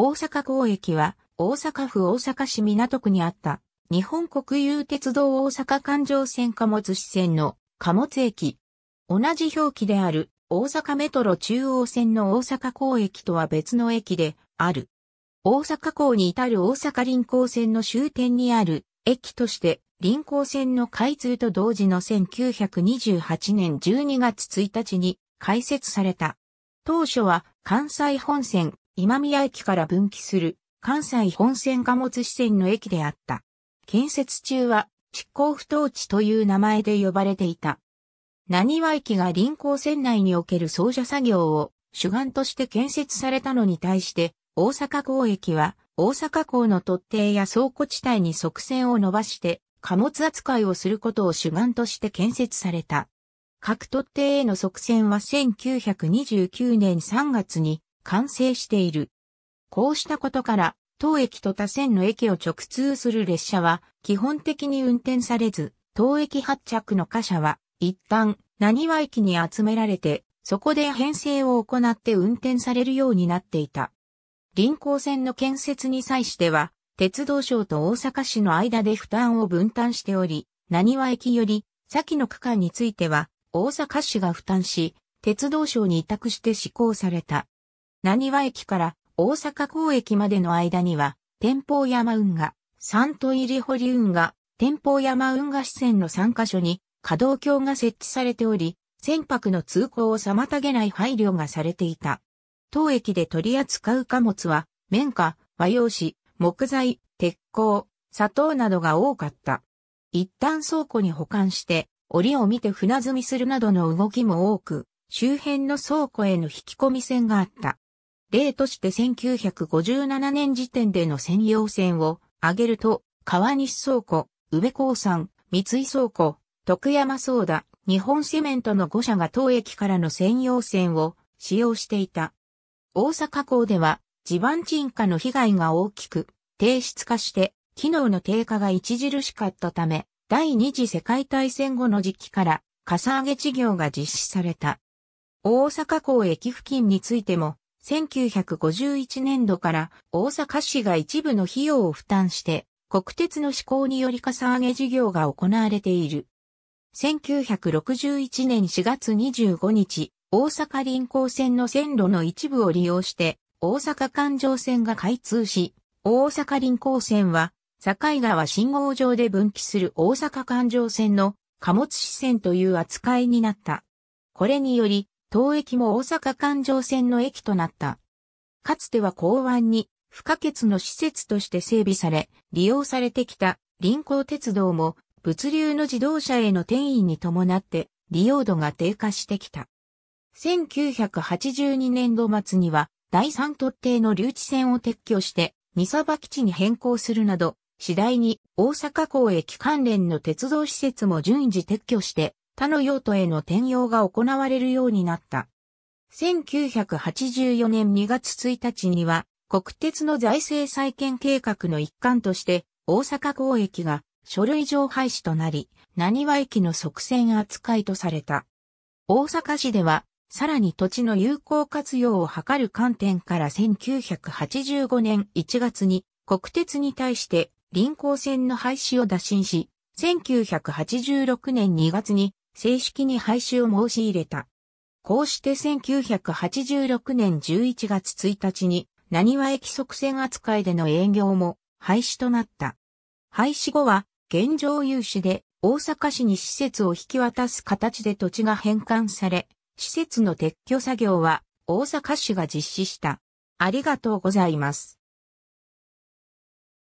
大阪港駅は大阪府大阪市港区にあった日本国有鉄道大阪環状線貨物支線の貨物駅。同じ表記である大阪メトロ中央線の大阪港駅とは別の駅である。大阪港に至る大阪臨港線の終点にある駅として臨港線の開通と同時の1928年12月1日に開設された。当初は関西本線今宮駅から分岐する関西本線貨物支線の駅であった。建設中は執行不当地という名前で呼ばれていた。何和駅が臨港線内における操車作業を主眼として建設されたのに対して、大阪港駅は大阪港の突堤や倉庫地帯に側線を伸ばして貨物扱いをすることを主眼として建設された。各突堤への側線は1929年3月に完成している。こうしたことから、当駅と他線の駅を直通する列車は基本的に運転されず、当駅発着の貨車は一旦何和駅に集められて、そこで編成を行って運転されるようになっていた。臨港線の建設に際しては、鉄道省と大阪市の間で負担を分担しており、何和駅より先の区間については大阪市が負担し、鉄道省に委託して施行された。何和駅から大阪港駅までの間には、天保山運河、三都入り堀運河、天保山運河支線の3カ所に、可動橋が設置されており、船舶の通行を妨げない配慮がされていた。当駅で取り扱う貨物は、綿花、和洋紙、木材、鉄鋼、砂糖などが多かった。一旦倉庫に保管して、檻を見て船積みするなどの動きも多く、周辺の倉庫への引き込み線があった。例として1957年時点での専用線を挙げると、川西倉庫、宇部鉱山、三井倉庫、徳山倉田、日本セメントの5社が当駅からの専用線を使用していた。大阪港では地盤沈下の被害が大きく、低質化して機能の低下が著しかったため、第二次世界大戦後の時期から、かさ上げ事業が実施された。大阪港駅付近についても、1951年度から大阪市が一部の費用を負担して国鉄の施行によりかさ上げ事業が行われている。1961年4月25日、大阪臨港線の線路の一部を利用して大阪環状線が開通し、大阪臨港線は境川信号場で分岐する大阪環状線の貨物支線という扱いになった。これにより、当駅も大阪環状線の駅となった。かつては港湾に不可欠の施設として整備され、利用されてきた臨港鉄道も物流の自動車への転移に伴って利用度が低下してきた。1982年度末には第三特定の留置線を撤去して三沢基地に変更するなど、次第に大阪港駅関連の鉄道施設も順次撤去して他の用途への転用が行われるようになった。1984年2月1日には、国鉄の財政再建計画の一環として、大阪港駅が書類上廃止となり、何和駅の側線扱いとされた。大阪市では、さらに土地の有効活用を図る観点から1985年1月に国鉄に対して臨港線の廃止を打診し、1986年2月に正式に廃止を申し入れた。こうして1986年11月1日に、何は駅側線扱いでの営業も廃止となった。廃止後は、現状融資で大阪市に施設を引き渡す形で土地が返還され、施設の撤去作業は大阪市が実施した。ありがとうございます。